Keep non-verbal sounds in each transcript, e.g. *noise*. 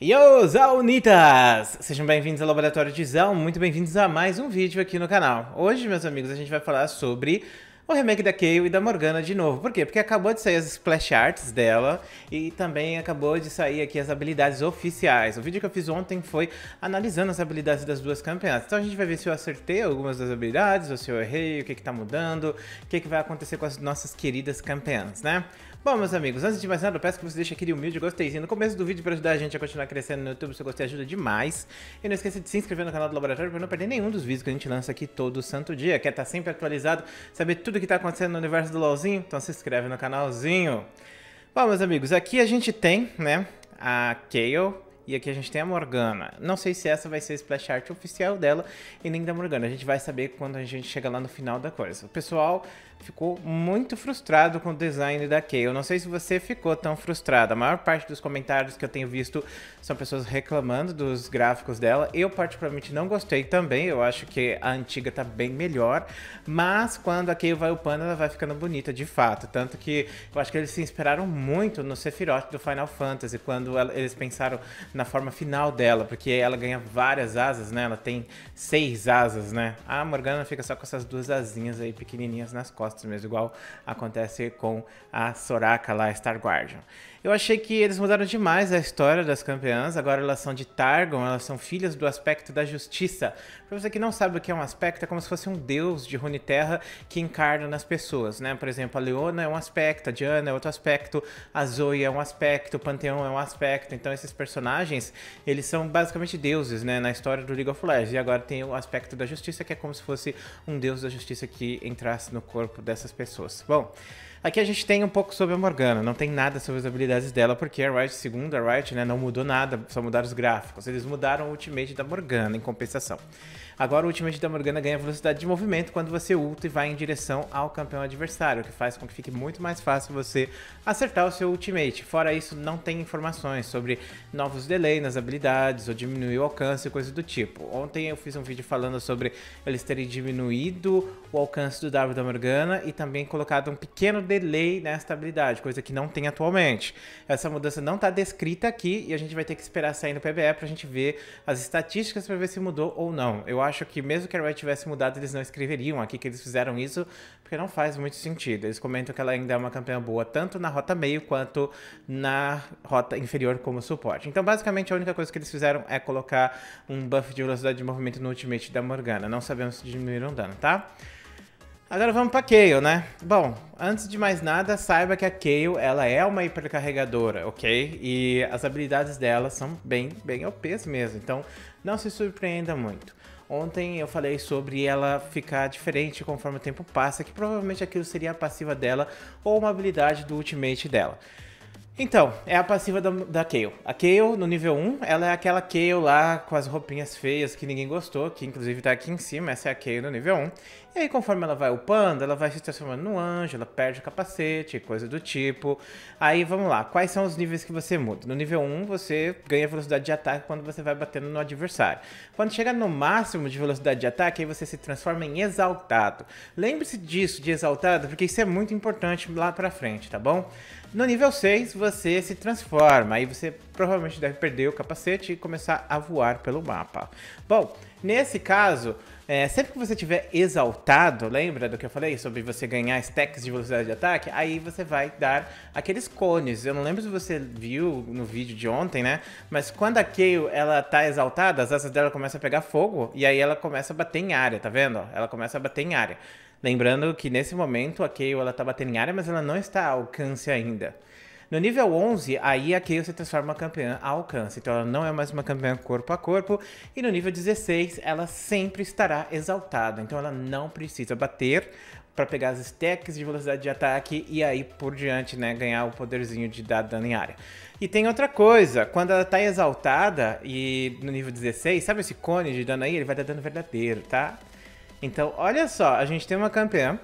Yo, Zaunitas! Sejam bem-vindos ao Laboratório de Zão, muito bem-vindos a mais um vídeo aqui no canal. Hoje, meus amigos, a gente vai falar sobre o remake da Kayle e da Morgana de novo. Por quê? Porque acabou de sair as splash arts dela e também acabou de sair aqui as habilidades oficiais. O vídeo que eu fiz ontem foi analisando as habilidades das duas campeãs. Então a gente vai ver se eu acertei algumas das habilidades, ou se eu errei, o que que tá mudando, o que que vai acontecer com as nossas queridas campeãs, né? Bom, meus amigos, antes de mais nada, eu peço que você deixe aquele humilde gosteizinho no começo do vídeo para ajudar a gente a continuar crescendo no YouTube. Seu gostei ajuda demais. E não esqueça de se inscrever no canal do Laboratório para não perder nenhum dos vídeos que a gente lança aqui todo santo dia. Quer estar tá sempre atualizado, saber tudo o que está acontecendo no universo do LoLzinho? Então se inscreve no canalzinho. Bom, meus amigos, aqui a gente tem, né, a Kale. E aqui a gente tem a Morgana. Não sei se essa vai ser a splash art oficial dela e nem da Morgana. A gente vai saber quando a gente chega lá no final da coisa. O pessoal ficou muito frustrado com o design da Kay. Eu não sei se você ficou tão frustrado. A maior parte dos comentários que eu tenho visto são pessoas reclamando dos gráficos dela. Eu particularmente não gostei também. Eu acho que a antiga tá bem melhor. Mas quando a Kay vai upando, ela vai ficando bonita de fato. Tanto que eu acho que eles se inspiraram muito no Sephiroth do Final Fantasy. Quando eles pensaram na forma final dela, porque ela ganha várias asas, né? Ela tem seis asas, né? A Morgana fica só com essas duas asinhas aí pequenininhas nas costas mesmo, igual acontece com a Soraka lá, Star Guardian. Eu achei que eles mudaram demais a história das campeãs. Agora elas são de Targon, elas são filhas do aspecto da justiça. Pra você que não sabe o que é um aspecto, é como se fosse um deus de Runeterra que encarna nas pessoas, né? Por exemplo, a Leona é um aspecto, a Diana é outro aspecto, a Zoe é um aspecto, o Panteão é um aspecto. Então esses personagens, eles são basicamente deuses, né? Na história do League of Legends. E agora tem o aspecto da justiça, que é como se fosse um deus da justiça que entrasse no corpo dessas pessoas. Bom, aqui a gente tem um pouco sobre a Morgana. Não tem nada sobre as habilidades habilidades dela, porque a Riot, segundo a Riot, né, não mudou nada, só mudaram os gráficos. Eles mudaram o ultimate da Morgana em compensação. Agora o ultimate da Morgana ganha velocidade de movimento quando você ulta e vai em direção ao campeão adversário, o que faz com que fique muito mais fácil você acertar o seu ultimate. Fora isso, não tem informações sobre novos delays nas habilidades ou diminuir o alcance, coisa do tipo. Ontem eu fiz um vídeo falando sobre eles terem diminuído o alcance do W da Morgana e também colocado um pequeno delay nesta habilidade, coisa que não tem atualmente. Essa mudança não está descrita aqui e a gente vai ter que esperar sair no PBE para a gente ver as estatísticas para ver se mudou ou não. Eu acho que mesmo que a Riot tivesse mudado, eles não escreveriam aqui que eles fizeram isso, porque não faz muito sentido. Eles comentam que ela ainda é uma campeã boa, tanto na rota meio quanto na rota inferior como suporte. Então, basicamente, a única coisa que eles fizeram é colocar um buff de velocidade de movimento no ultimate da Morgana. Não sabemos se diminuíram o dano, tá? Agora vamos pra Kayle, né? Bom, antes de mais nada, saiba que a Kayle, ela é uma hipercarregadora, ok? E as habilidades dela são bem, bem OPs mesmo, então não se surpreenda muito. Ontem eu falei sobre ela ficar diferente conforme o tempo passa, que provavelmente aquilo seria a passiva dela ou uma habilidade do ultimate dela. Então, é a passiva da, da Kayle. A Kayle, no nível 1, ela é aquela Kayle lá com as roupinhas feias que ninguém gostou, que inclusive tá aqui em cima, essa é a Kayle no nível 1. E aí, conforme ela vai upando, ela vai se transformando no anjo, ela perde o capacete, coisa do tipo. Aí, vamos lá, quais são os níveis que você muda? No nível 1, você ganha velocidade de ataque quando você vai batendo no adversário. Quando chega no máximo de velocidade de ataque, aí você se transforma em exaltado. Lembre-se disso, de exaltado, porque isso é muito importante lá pra frente, tá bom? No nível 6, você se transforma, aí você provavelmente deve perder o capacete e começar a voar pelo mapa. Bom, nesse caso, é, sempre que você estiver exaltado, lembra do que eu falei sobre você ganhar stacks de velocidade de ataque? Aí você vai dar aqueles cones. Eu não lembro se você viu no vídeo de ontem, né? Mas quando a Kayle, ela tá exaltada, as asas dela começam a pegar fogo e aí ela começa a bater em área, tá vendo? Ela começa a bater em área. Lembrando que nesse momento a Kayle ela tá batendo em área, mas ela não está a alcance ainda. No nível 11, aí a Kayle se transforma em campeã a alcance, então ela não é mais uma campeã corpo a corpo. E no nível 16, ela sempre estará exaltada, então ela não precisa bater para pegar as stacks de velocidade de ataque e aí por diante, né, ganhar o poderzinho de dar dano em área. E tem outra coisa, quando ela tá exaltada e no nível 16, sabe esse cone de dano aí? Ele vai dar dano verdadeiro, tá? Então, olha só, a gente tem uma campeã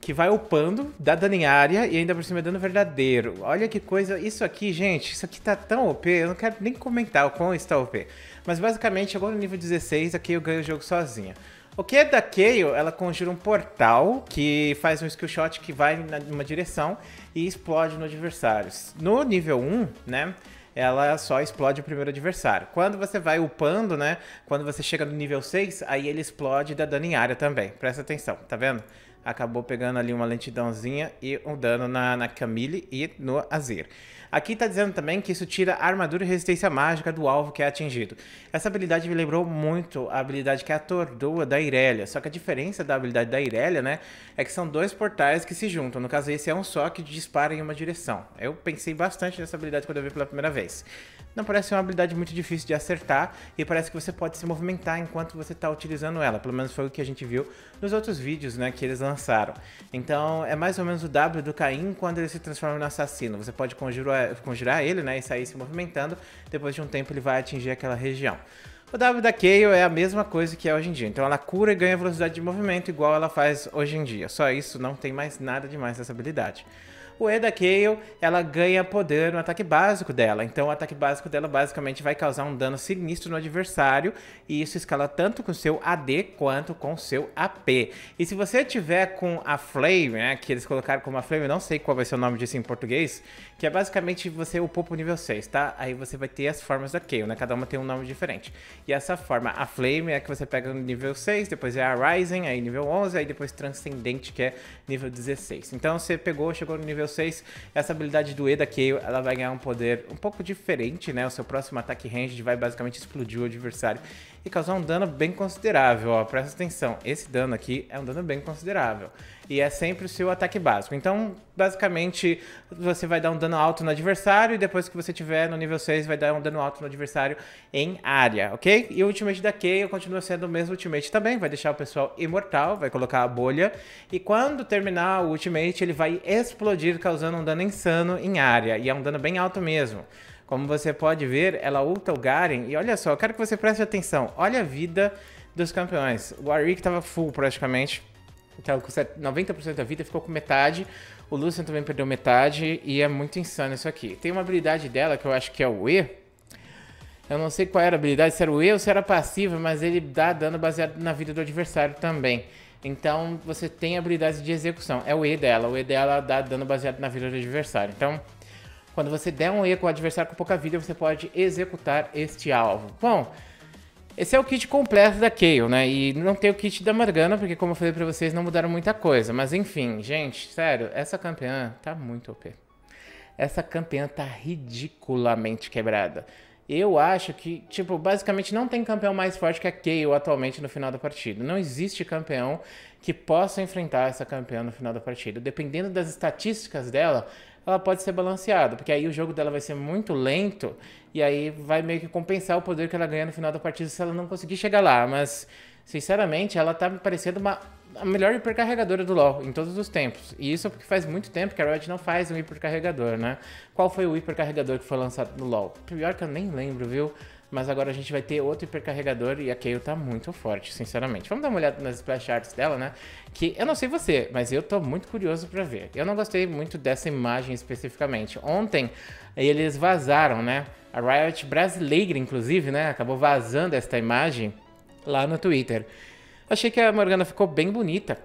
que vai upando, dá dano em área e ainda por cima é dano verdadeiro. Olha que coisa. Isso aqui, gente, isso aqui tá tão OP, eu não quero nem comentar o quão está OP. Mas basicamente, agora no nível 16, aqui eu ganho o jogo sozinha. O que é da Kayle, ela conjura um portal que faz um skill shot que vai numa direção e explode no adversário. No nível 1, né? ela só explode o primeiro adversário. Quando você vai upando, né? Quando você chega no nível 6, aí ele explode e dá dano em área também. Presta atenção, tá vendo? acabou pegando ali uma lentidãozinha e um dano na, na Camille e no Azir. Aqui está dizendo também que isso tira armadura e resistência mágica do alvo que é atingido. Essa habilidade me lembrou muito a habilidade que é atordoa da Irelia, só que a diferença da habilidade da Irelia, né, é que são dois portais que se juntam. No caso, esse é um só que dispara em uma direção. Eu pensei bastante nessa habilidade quando eu vi pela primeira vez. Não parece uma habilidade muito difícil de acertar e parece que você pode se movimentar enquanto você está utilizando ela. Pelo menos foi o que a gente viu nos outros vídeos, né, que eles lançaram lançaram. Então é mais ou menos o W do Caim quando ele se transforma no assassino. Você pode conjurar, conjurar ele né, e sair se movimentando, depois de um tempo ele vai atingir aquela região. O W da Kayle é a mesma coisa que é hoje em dia. Então ela cura e ganha velocidade de movimento igual ela faz hoje em dia. Só isso, não tem mais nada demais dessa habilidade o Eda Gale, ela ganha poder no ataque básico dela. Então o ataque básico dela basicamente vai causar um dano sinistro no adversário. E isso escala tanto com seu AD quanto com seu AP. E se você tiver com a Flame, né, que eles colocaram como a Flame, eu não sei qual vai ser o nome disso em português, que é basicamente você upou pro nível 6, tá? Aí você vai ter as formas da Kayle, né? Cada uma tem um nome diferente. E essa forma, a Flame é a que você pega no nível 6, depois é a Rising, aí nível 11, aí depois Transcendente, que é nível 16. Então você pegou, chegou no nível 6, essa habilidade do E da Kayle, ela vai ganhar um poder um pouco diferente, né? O seu próximo ataque ranged vai basicamente explodir o adversário e causar um dano bem considerável. Ó, presta atenção, esse dano aqui é um dano bem considerável. E é sempre o seu ataque básico. Então, basicamente, você vai dar um dano alto no adversário e depois que você tiver no nível 6, vai dar um dano alto no adversário em área, ok? E o ultimate da Keio continua sendo o mesmo ultimate também, vai deixar o pessoal imortal, vai colocar a bolha. E quando terminar o ultimate, ele vai explodir causando um dano insano em área. E é um dano bem alto mesmo. Como você pode ver, ela ulta o Garen. E olha só, eu quero que você preste atenção. Olha a vida dos campeões. O Warwick tava full praticamente. Tava com 90% da vida, ficou com metade. O Lucian também perdeu metade. E é muito insano isso aqui. Tem uma habilidade dela que eu acho que é o E. Eu não sei qual era a habilidade, se era o E ou se era passiva, mas ele dá dano baseado na vida do adversário também. Então você tem habilidade de execução. É o E dela. O E dela dá dano baseado na vida do adversário. Então quando você der um com o adversário com pouca vida, você pode executar este alvo. Bom, esse é o kit completo da Kayle, né? E não tem o kit da Morgana, porque como eu falei pra vocês, não mudaram muita coisa. Mas enfim, gente, sério, essa campeã tá muito OP. Essa campeã tá ridiculamente quebrada. Eu acho que, tipo, basicamente não tem campeão mais forte que a Kayle atualmente no final da partida. Não existe campeão que possa enfrentar essa campeã no final da partida. Dependendo das estatísticas dela, ela pode ser balanceada, porque aí o jogo dela vai ser muito lento e aí vai meio que compensar o poder que ela ganha no final da partida se ela não conseguir chegar lá. Mas, sinceramente, ela tá me parecendo uma a melhor hipercarregadora do LoL em todos os tempos. E isso é porque faz muito tempo que a Riot não faz um hipercarregador, né? Qual foi o hipercarregador que foi lançado no LoL? Pior que eu nem lembro, viu? Mas agora a gente vai ter outro hipercarregador e a Kayle tá muito forte, sinceramente. Vamos dar uma olhada nas splash arts dela, né? Que eu não sei você, mas eu tô muito curioso pra ver. Eu não gostei muito dessa imagem especificamente. Ontem eles vazaram, né? A Riot brasileira, inclusive, né? Acabou vazando esta imagem lá no Twitter. Achei que a Morgana ficou bem bonita,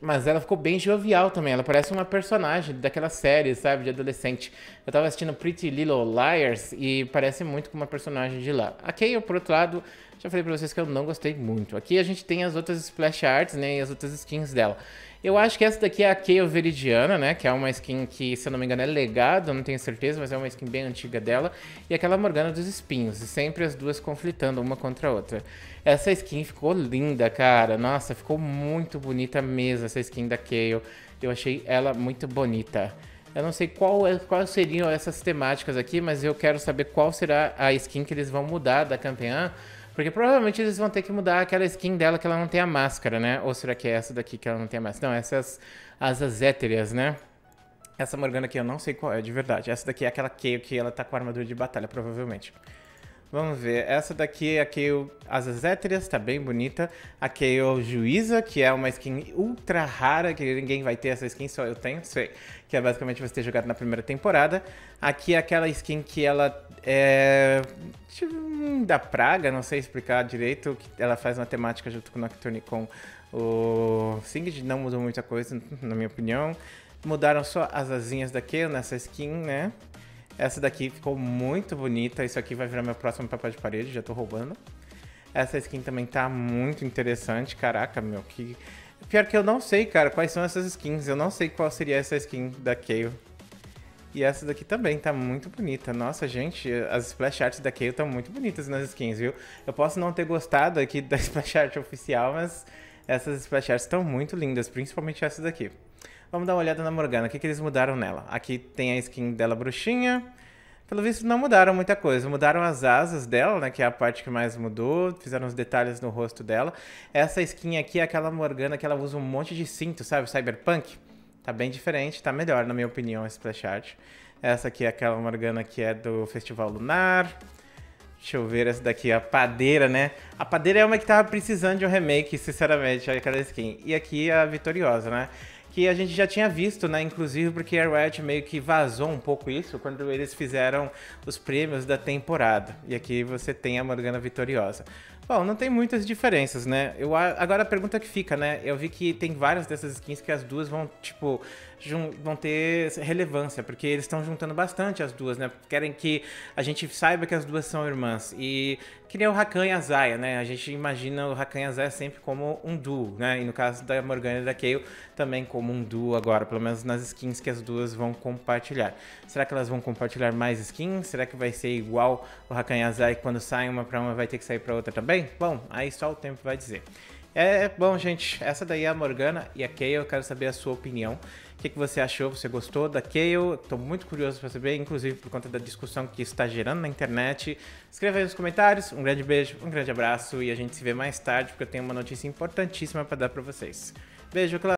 mas ela ficou bem jovial também. Ela parece uma personagem daquela série, sabe, de adolescente. Eu tava assistindo Pretty Little Liars e parece muito com uma personagem de lá. A Kale, por outro lado, já falei pra vocês que eu não gostei muito. Aqui a gente tem as outras splash arts, né, e as outras skins dela. Eu acho que essa daqui é a Kale Veridiana, né, que é uma skin que, se eu não me engano, é legado, não tenho certeza, mas é uma skin bem antiga dela. E aquela Morgana dos Espinhos, sempre as duas conflitando uma contra a outra. Essa skin ficou linda, cara. Nossa, ficou muito bonita mesmo essa skin da Kayle. Eu achei ela muito bonita. Eu não sei qual é, quais seriam essas temáticas aqui, mas eu quero saber qual será a skin que eles vão mudar da campeã. Porque provavelmente eles vão ter que mudar aquela skin dela que ela não tem a máscara, né? Ou será que é essa daqui que ela não tem a máscara? Não, essas asas éterias, né? Essa Morgana aqui eu não sei qual é de verdade. Essa daqui é aquela Kayle que ela tá com a armadura de batalha, provavelmente. Vamos ver, essa daqui, é a Kayle, as Azétrias, tá bem bonita. A Kayle Juíza, que é uma skin ultra rara, que ninguém vai ter essa skin, só eu tenho, sei. Que é basicamente você ter jogado na primeira temporada. Aqui é aquela skin que ela é... Tipo, hum, da praga, não sei explicar direito. que Ela faz uma temática junto com o Nocturne com o Singed, não mudou muita coisa, na minha opinião. Mudaram só as asinhas da Kayle nessa skin, né? Essa daqui ficou muito bonita. Isso aqui vai virar meu próximo papel de parede, já tô roubando. Essa skin também tá muito interessante. Caraca, meu, que. Pior que eu não sei, cara, quais são essas skins. Eu não sei qual seria essa skin da Kayle. E essa daqui também tá muito bonita. Nossa, gente, as splash arts da Kayle estão muito bonitas nas skins, viu? Eu posso não ter gostado aqui *laughs* da splash art oficial, mas essas splash arts estão muito lindas, principalmente essas daqui. Vamos dar uma olhada na Morgana, o que, que eles mudaram nela. Aqui tem a skin dela bruxinha. Pelo visto não mudaram muita coisa, mudaram as asas dela, né, que é a parte que mais mudou, fizeram os detalhes no rosto dela. Essa skin aqui é aquela Morgana que ela usa um monte de cinto, sabe, cyberpunk. Tá bem diferente, tá melhor na minha opinião esse splash art. Essa aqui é aquela Morgana que é do Festival Lunar. Deixa eu ver essa daqui, a Padeira, né? A Padeira é uma que tava precisando de um remake, sinceramente, aquela skin. E aqui é a Vitoriosa, né? Que a gente já tinha visto, né? Inclusive porque a Riot meio que vazou um pouco isso quando eles fizeram os prêmios da temporada. E aqui você tem a Morgana Vitoriosa. Bom, não tem muitas diferenças, né? Eu, agora a pergunta que fica, né? Eu vi que tem várias dessas skins que as duas vão, tipo, vão ter relevância, porque eles estão juntando bastante as duas, né? Querem que a gente saiba que as duas são irmãs. E que nem o Rakan e a Zaya, né? A gente imagina o Rakan e a Zaya sempre como um duo, né? E no caso da Morgana e da Kayle, também como um duo agora, pelo menos nas skins que as duas vão compartilhar. Será que elas vão compartilhar mais skins? Será que vai ser igual o Rakan e a Zaya quando sai uma pra uma vai ter que sair pra outra também? Bem, bom, aí só o tempo vai dizer. É, bom, gente, essa daí é a Morgana e a Kayle, eu quero saber a sua opinião. O que, que você achou? Você gostou da Kayle? Estou muito curioso para saber, inclusive por conta da discussão que está gerando na internet. Escreva aí nos comentários. Um grande beijo, um grande abraço e a gente se vê mais tarde porque eu tenho uma notícia importantíssima para dar para vocês. Beijo, claro.